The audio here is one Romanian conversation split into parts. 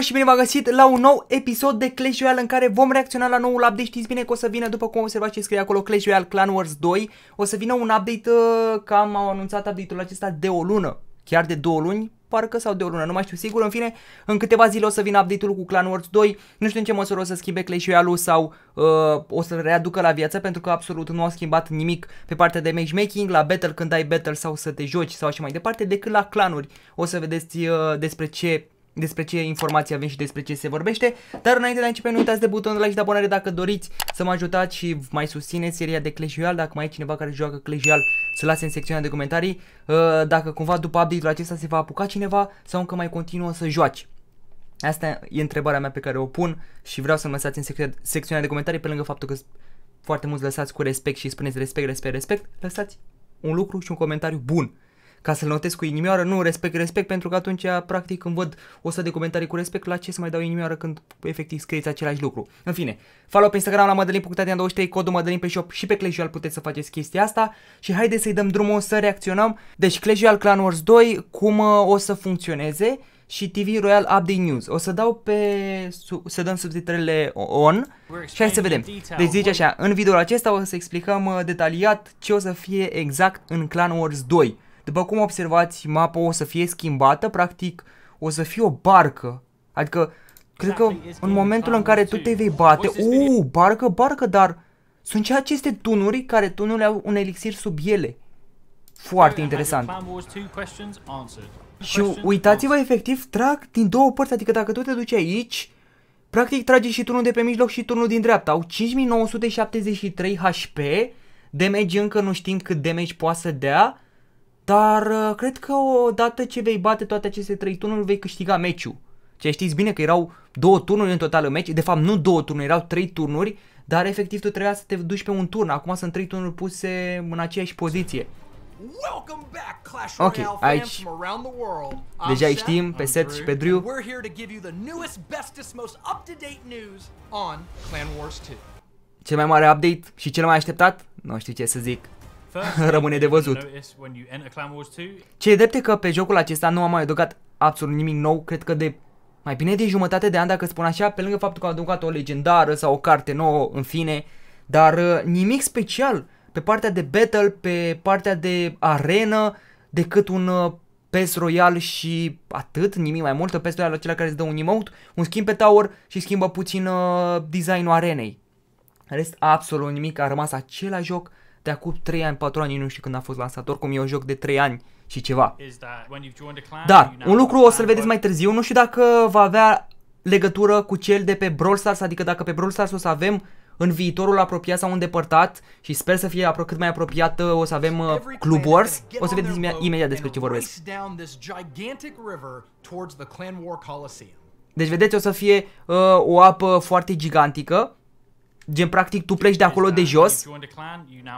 tuturor și bine v-am găsit la un nou episod de Clash Royale în care vom reacționa la noul update. Știți bine că o să vină, după cum observați ce scrie acolo, Clash Royale Clan Wars 2. O să vină un update, uh, cam au anunțat update-ul acesta de o lună, chiar de două luni, parcă sau de o lună, nu mai știu sigur. În fine, în câteva zile o să vină update-ul cu Clan Wars 2. Nu știu în ce măsură o să schimbe Clash Royale-ul sau uh, o să-l readucă la viață pentru că absolut nu a schimbat nimic pe partea de matchmaking, la battle când ai battle sau să te joci sau așa mai departe, decât la clanuri. O să vedeți uh, despre ce despre ce informații avem și despre ce se vorbește, dar înainte de a începe nu uitați de butonul de like și de abonare dacă doriți să mă ajutați și mai susțineți seria de Clash Royale, dacă mai e cineva care joacă Clash Royale să lase în secțiunea de comentarii, uh, dacă cumva după update-ul acesta se va apuca cineva sau încă mai continuă să joaci. Asta e întrebarea mea pe care o pun și vreau să-mi lăsați în sec secțiunea de comentarii pe lângă faptul că foarte mulți lăsați cu respect și spuneți respect, respect, respect, lăsați un lucru și un comentariu bun ca să-l notez cu inimioară, nu, respect, respect, pentru că atunci, practic, când văd 100 de comentarii cu respect, la ce să mai dau inimioară când efectiv scrieți același lucru. În fine, follow pe Instagram la madelin.tatian23, codul Madalin pe shop și pe Clash Royale puteți să faceți chestia asta și haideți să-i dăm drumul să reacționăm. Deci Clash Royale Clan Wars 2, cum uh, o să funcționeze și TV Royal Update News. O să dau pe... Su, să dăm subtitrele on și hai să vedem. Deci zice așa, în videoul acesta o să explicăm uh, detaliat ce o să fie exact în Clan Wars 2. După cum observați, mapa o să fie schimbată, practic o să fie o barcă. Adică, cred că exact, în momentul în ah, care tu te vei bate, uuu, barcă, barcă, dar sunt și aceste tunuri care tunurile au un elixir sub ele. Foarte interesant. Și uitați-vă, efectiv, trag din două părți, adică dacă tu te duci aici, practic trage și turnul de pe mijloc și turnul din dreapta. Au 5973 HP, damage încă nu știm cât damage poate să dea, dar uh, cred că odată ce vei bate toate aceste trei turnuri, vei câștiga meciul. Ce știți bine că erau două turnuri în total în meci, de fapt nu două turnuri, erau trei turnuri, dar efectiv tu trebuia să te duci pe un turn, acum sunt trei turnuri puse în aceeași poziție. Ok, aici deja îi știm pe Seth și pe Drew. Cel mai mare update și cel mai așteptat? Nu știu ce să zic. Rămâne de văzut. Ce e drept că pe jocul acesta nu am mai adăugat absolut nimic nou, cred că de mai bine de jumătate de an, dacă spun așa, pe lângă faptul că am adăugat o legendară sau o carte nouă, în fine, dar uh, nimic special pe partea de battle, pe partea de arenă, decât un uh, PES Royal și atât, nimic mai mult, PES Royal acela care îți dă un emote, un schimb pe tower și schimbă puțin uh, designul arenei. În rest, absolut nimic, a rămas același joc, de acum 3 ani, 4 ani, nu știu când a fost lansat, oricum e un joc de 3 ani și ceva. Dar, un lucru o să-l vedeți mai târziu, nu știu dacă va avea legătură cu cel de pe Brawl Stars, adică dacă pe Brawl Stars o să avem în viitorul apropiat sau îndepărtat și sper să fie cât mai apropiat uh, o să avem uh, Club Wars. O să vedeți imediat despre ce vorbesc. Deci vedeți, o să fie uh, o apă foarte gigantică Gen, practic, tu pleci de acolo de exact. jos.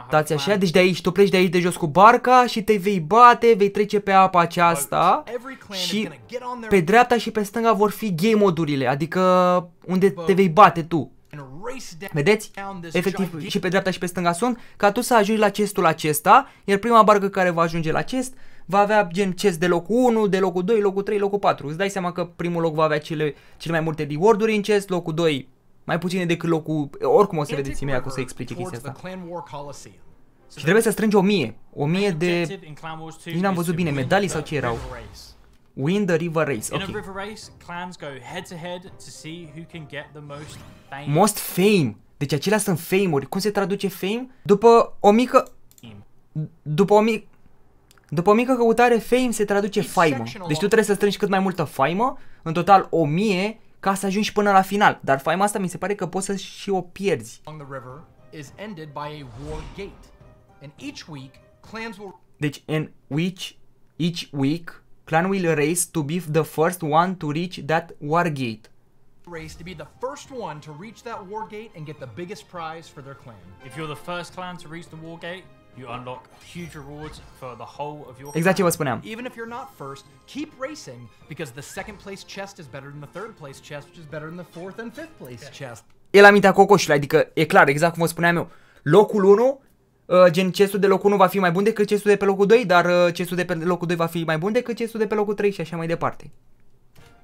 Dați așa, deci de aici, tu pleci de aici de jos cu barca și te vei bate, vei trece pe apa aceasta și pe dreapta și pe stânga vor fi game modurile, adică unde te vei bate tu. Vedeți? Efectiv, și pe dreapta și pe stânga sunt, ca tu să ajungi la chestul acesta, iar prima barcă care va ajunge la chest va avea gen chest de locul 1, de locul 2, locul 3, locul 4. Îți dai seama că primul loc va avea cele, cele mai multe reward-uri în chest, locul 2 mai puține decât locul... Oricum o să vedeți imediat cum să explice chestia asta. Și trebuie să strângi o mie. O mie de... Nu am văzut bine, medalii sau ce erau. Win the River Race, ok. Most fame. Deci acelea sunt fame-uri. Cum se traduce fame? După o mică... După o mică... După o mică căutare, fame se traduce faimă. Deci tu trebuie să strângi cât mai multă faimă, în total 1000 ca să ajungi până la final, dar faima asta mi se pare că poți să și o pierzi. Deci, in which each week, clan will race to be the first one to reach that war gate. race to be the first one to reach that war gate and get the biggest prize for their clan. If you're the first clan to reach the war gate, You unlock huge rewards for the whole of your exactly what's going spuneam. Even if you're not first, keep racing because the second place chest is better than the third place chest, which is better than the fourth and fifth place chest. E la mintea cocoșului, adică e clar, exact cum vă spuneam eu. Locul 1 uh, gen chestul de locul 1 va fi mai bun decât chestul de pe locul 2, dar uh, chestul de pe locul 2 va fi mai bun decât chestul de pe locul 3 și așa mai departe.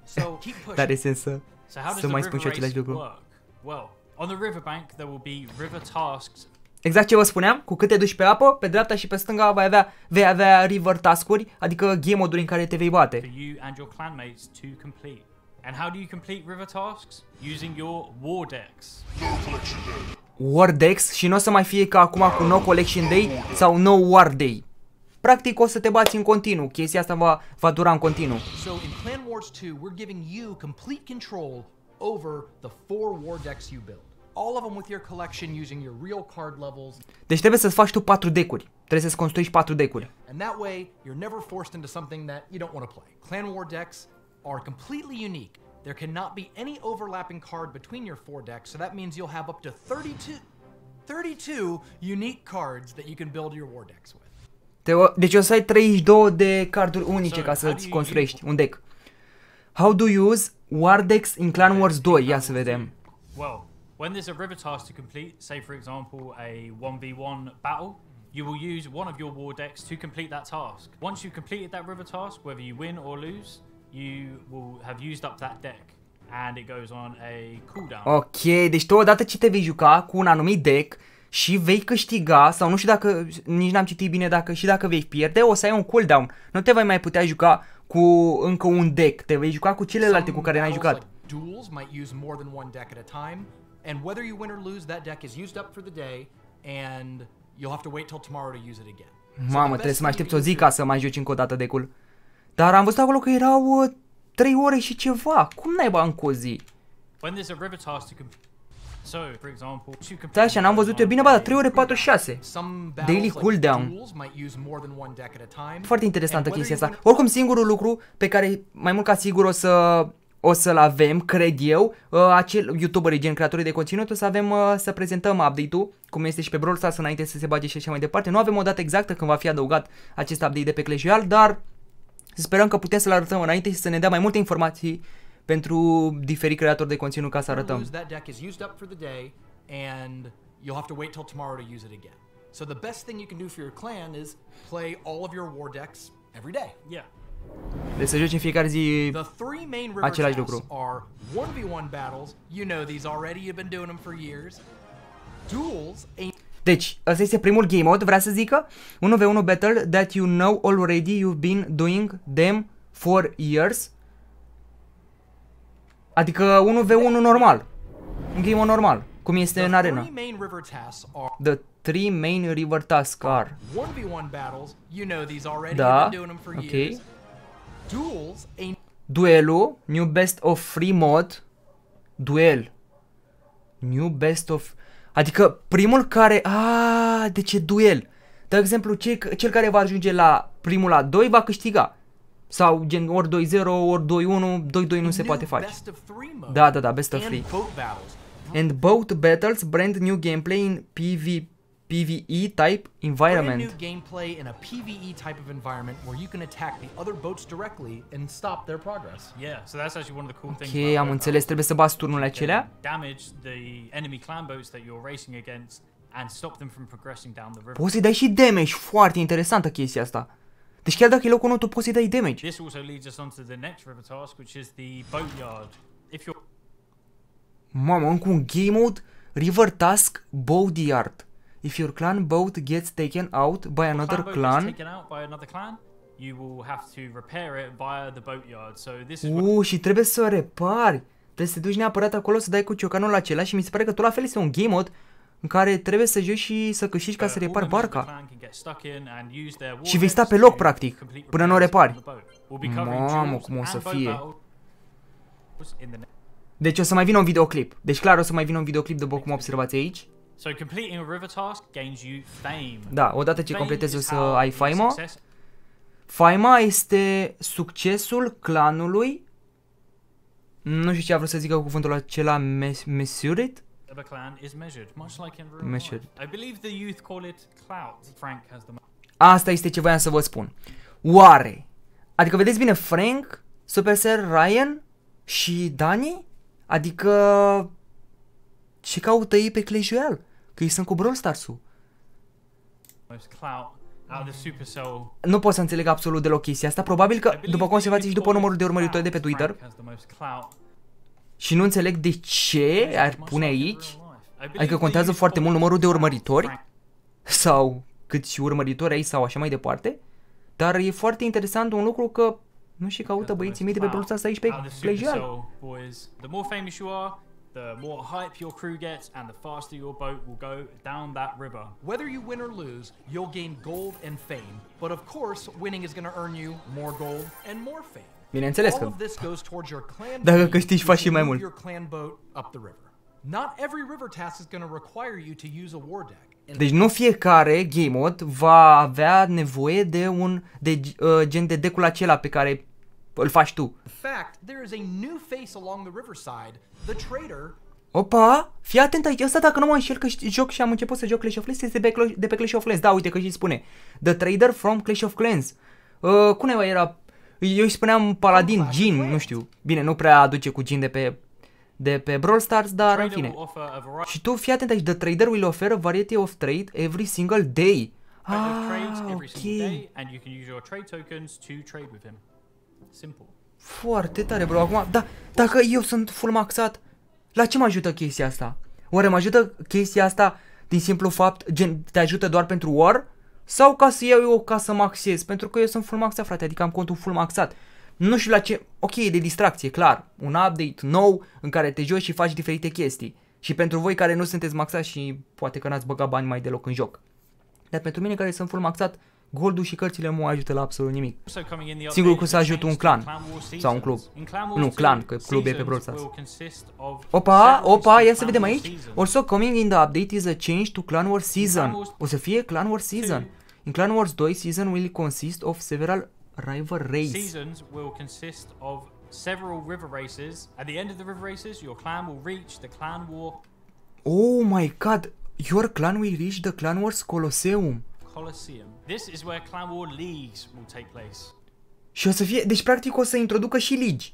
So, dar e sens să, so să mai spun și același lucru. Well, on the riverbank there will be river tasks Exact ce vă spuneam, cu cât te duci pe apă, pe dreapta și pe stânga vei avea, vei avea river task-uri, adică game moduri în care te vei bate. And how do you complete river tasks? Using your war decks. War decks și nu o să mai fie ca acum cu No Collection Day sau No War Day. Practic o să te bați în continuu, chestia asta va, va dura în continuu. So in Clan Wars 2, we're giving you complete control over the four war decks you build. all of them with your collection using your real card levels. Deci trebuie să faci tu patru decuri. Trebuie să construiești patru decuri. And that way, you're never forced into something that you don't want to play. Clan War decks are completely unique. There cannot be any overlapping card between your four decks, so that means you'll have up to 32 32 unique cards that you can build your war decks with. deci o să ai 32 de carduri unice so, ca să-ți construiești un deck. How do you use War decks in Clan Wars 2? Ia să vedem. Wow. When there's a river task to complete, say for example a 1v1 battle, you will use one of your war decks to complete that task. Once you've completed that river task, whether you win or lose, you will have used up that deck. And it goes on a cooldown. Ok, deci tu odată ce te vei juca cu un anumit deck și vei câștiga, sau nu știu dacă, nici n-am citit bine, dacă și dacă vei pierde, o să ai un cooldown. Nu te vei mai putea juca cu încă un deck, te vei juca cu celelalte cu care n-ai jucat. Duels might use more than one deck at a time, And whether you win or lose, that deck is used up for the day, and you'll have to wait till tomorrow to use it again. Mamă, trebuie să mai aștept o zi ca să mai joci încă o dată decul. Dar am văzut acolo că erau 3 uh, ore și ceva. Cum naiba încă o zi? Da, așa, n-am văzut eu bine, ba, dar 3 ore 46. Daily cooldown. Foarte interesantă chestia asta. Oricum, singurul lucru pe care mai mult ca sigur o să o să-l avem, cred eu, uh, acel YouTuber gen creatorii de conținut, o să avem uh, să prezentăm update-ul, cum este și pe Brawl Stars înainte să se bage și așa mai departe. Nu avem o dată exactă când va fi adăugat acest update de pe Clash Royale, dar sperăm că putem să-l arătăm înainte și să ne dea mai multe informații pentru diferi creatori de conținut ca să arătăm. So the best thing you can do for your clan is play all of your war decks every day. Yeah. Deci să joci în fiecare zi același lucru. Deci, ăsta este primul game mode, vrea să zică 1v1 battle that you know already you've been doing them for years. Adică 1v1 normal. Un game mode normal, cum este în arena. The three main river tasks are... Da, ok. Duelu, new best of free mod, duel. New best of... Adică primul care... Aaa, de ce duel? De exemplu, cel, cel care va ajunge la primul la 2 va câștiga. Sau gen ori 2-0, ori 2-1, 2-2 nu se poate face. Da, da, da, best of free. And both battles brand new gameplay in PvP PvE type environment. Brand new gameplay in a PvE type of environment where you can attack the other boats directly and stop their progress. Yeah, so that's actually one of the cool things. Okay, am înțeles, trebuie să bați turnul acelea. Damage the enemy clan boats that you're racing against and stop them from progressing down the river. Poți să dai și damage, foarte interesantă chestia asta. Deci chiar dacă e locul nou, tu poți să dai damage. This also leads us on to the next river task, which is the boatyard. If you're Mamă, încă un game mode, river task, boatyard. If your clan boat gets taken out by another clan, Uuu, și trebuie să o repari. Trebuie să te duci neapărat acolo să dai cu ciocanul acela și mi se pare că tot la fel este un game mode în care trebuie să joci și să câștigi ca să repari barca. Și vei sta pe loc, practic, până nu o repari. Mamă, cum o să fie. Deci o să mai vină un videoclip. Deci clar o să mai vină un videoclip după cum observați aici. So completing a river task gains you fame. Da, odată ce completezi o să ai faima. Faima este succesul clanului. Nu știu ce a vrut să zică cuvântul acela mesurit. Asta este ce voiam să vă spun. Oare? Adică vedeți bine Frank, Supercell, Ryan și Dani? Adică ce caută ei pe Clash Royale? Că ei sunt cu Brawl Stars-ul. Nu pot să înțeleg absolut deloc chestia asta. Probabil că, după conservații și după numărul de urmăritori de pe Twitter, și nu înțeleg de ce ar pune aici, adică contează foarte mult numărul de urmăritori, sau câți urmăritori ai sau așa mai departe, dar e foarte interesant un lucru că nu și caută băieții mei de pe Brawl Stars aici pe Plejal the more hype your crew gets and the faster your boat will go down that river. Whether you win or lose, you'll gain gold and fame, but of course, winning is going to earn you more gold and more fame. Bineînțeles că dacă câștigi faci și mai mult. Your clan boat up the river. river Not every task is going to to require you use a war deck. Deci nu fiecare game mode va avea nevoie de un de, uh, gen de decul acela pe care îl faci tu. Opa, fii atent aici, asta dacă nu mă înșel că joc și am început să joc Clash of Clans, este de pe Clash of Clans, da, uite că și spune, The Trader from Clash of Clans. Uh, cuneva era, eu îi spuneam Paladin, Jin, nu știu, bine, nu prea aduce cu Jin de pe de pe Brawl Stars, dar în fine. Și tu fii atent aici, The Trader will offer a variety of trade every single day. Ah, ok. Simplu. Foarte tare, bro. Acum, da, dacă eu sunt full maxat, la ce mă ajută chestia asta? Oare mă ajută chestia asta din simplu fapt, gen, te ajută doar pentru war? Sau ca să iau eu ca să maxez? Pentru că eu sunt full maxat, frate, adică am contul full maxat. Nu știu la ce... Ok, e de distracție, clar. Un update nou în care te joci și faci diferite chestii. Și pentru voi care nu sunteți maxați și poate că n-ați băgat bani mai deloc în joc. Dar pentru mine care sunt full maxat, Goldul și cărțile nu ajută la absolut nimic. Singurul cu să ajut un clan sau un club. Nu, clan, că club e pe Brawl Opa, opa, ia să vedem aici. Also coming in the update is a change to Clan Wars Season. O să fie Clan Wars Season. In Clan Wars 2, season will consist of several rival races. Seasons will consist of several river races. At the end of the river races, your clan will reach the clan war. Oh my god, your clan will reach the clan wars Colosseum. Colosseum. This is where Clan War Leagues will take place. Și o să fie, deci practic o să introducă și ligi.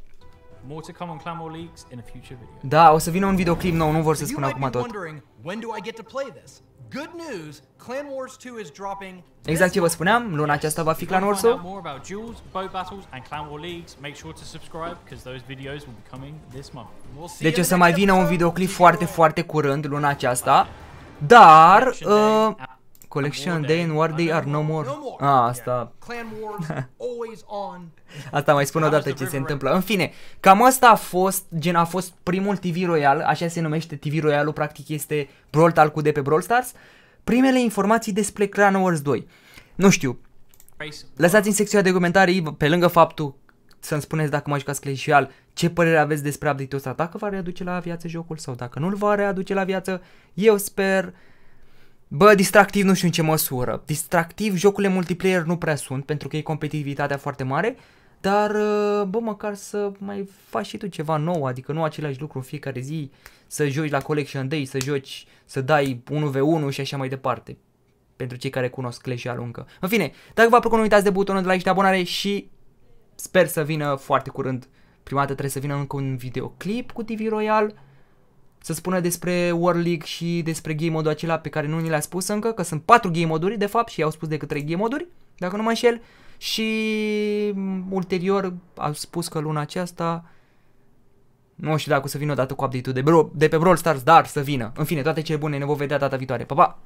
More to come on Clan War Leagues in a future video. Da, o să vină un videoclip nou, nu vor să spună acum tot. When do I get to play this? Good news, Clan Wars 2 is dropping Exact ce vă spuneam, luna aceasta va fi Clan Wars More about duels, boat battles and Clan War Leagues. Make sure to subscribe because those videos will be coming this month. Deci o să mai vină un videoclip foarte, foarte curând luna aceasta. Dar uh, collection day and war day are no more. A, asta... asta mai spun o dată ce se întâmplă. În fine, cam asta a fost, gen a fost primul TV Royal, așa se numește TV Royal-ul, practic este Brawl Talk-ul de pe Brawl Stars. Primele informații despre Clan Wars 2. Nu știu, lăsați în secțiunea de comentarii, pe lângă faptul să-mi spuneți dacă mă jucați Clash Royale, ce părere aveți despre update-ul ăsta, dacă va readuce la viață jocul sau dacă nu-l va readuce la viață. Eu sper Bă, distractiv nu știu în ce măsură. Distractiv jocurile multiplayer nu prea sunt, pentru că e competitivitatea foarte mare, dar, uh, bă, măcar să mai faci și tu ceva nou, adică nu același lucru în fiecare zi, să joci la Collection Day, să joci, să dai 1v1 și așa mai departe. Pentru cei care cunosc Clash aluncă. În fine, dacă v-a plăcut, nu uitați de butonul de like și de abonare și sper să vină foarte curând. Prima dată trebuie să vină încă un videoclip cu TV Royal să spună despre World League și despre game modul acela pe care nu ni l-a spus încă, că sunt 4 game moduri de fapt și i-au spus decât 3 game moduri, dacă nu mă înșel, și ulterior au spus că luna aceasta nu știu dacă o să vină odată cu update-ul de, bro, de pe Brawl Stars, dar să vină. În fine, toate cele bune, ne vom vedea data viitoare. Pa, pa!